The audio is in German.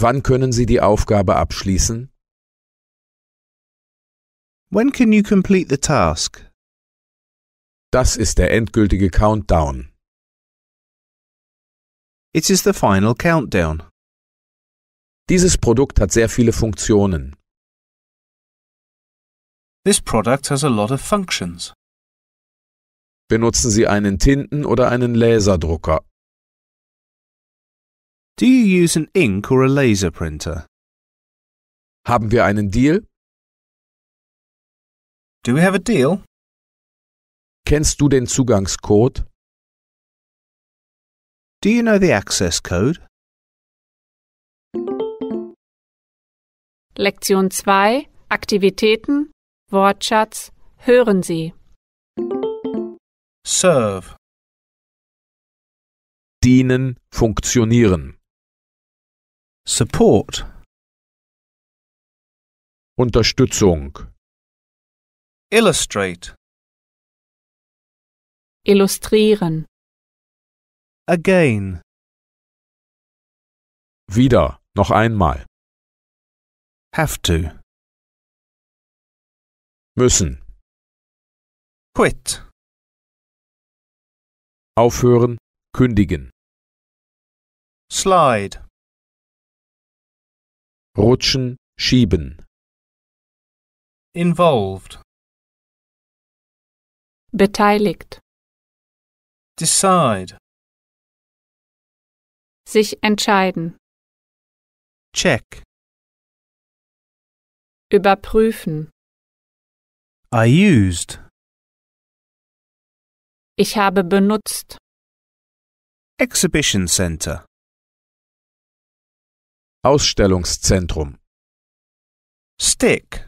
Wann können Sie die Aufgabe abschließen? When can you complete the task? Das ist der endgültige Countdown. It is the final countdown. Dieses Produkt hat sehr viele Funktionen. This product has a lot of functions. Benutzen Sie einen Tinten- oder einen Laserdrucker. Do you use an ink or a laser printer? Haben wir einen Deal? Do we have a deal? Kennst du den Zugangscode? Do you know the access code? Lektion 2 Aktivitäten Wortschatz Hören Sie. Serve. Dienen, funktionieren. Support Unterstützung Illustrate Illustrieren Again Wieder, noch einmal Have to Müssen Quit Aufhören, kündigen Slide Rutschen, schieben. Involved. Beteiligt. Decide. Sich entscheiden. Check. Überprüfen. I used. Ich habe benutzt. Exhibition Center. Ausstellungszentrum Stick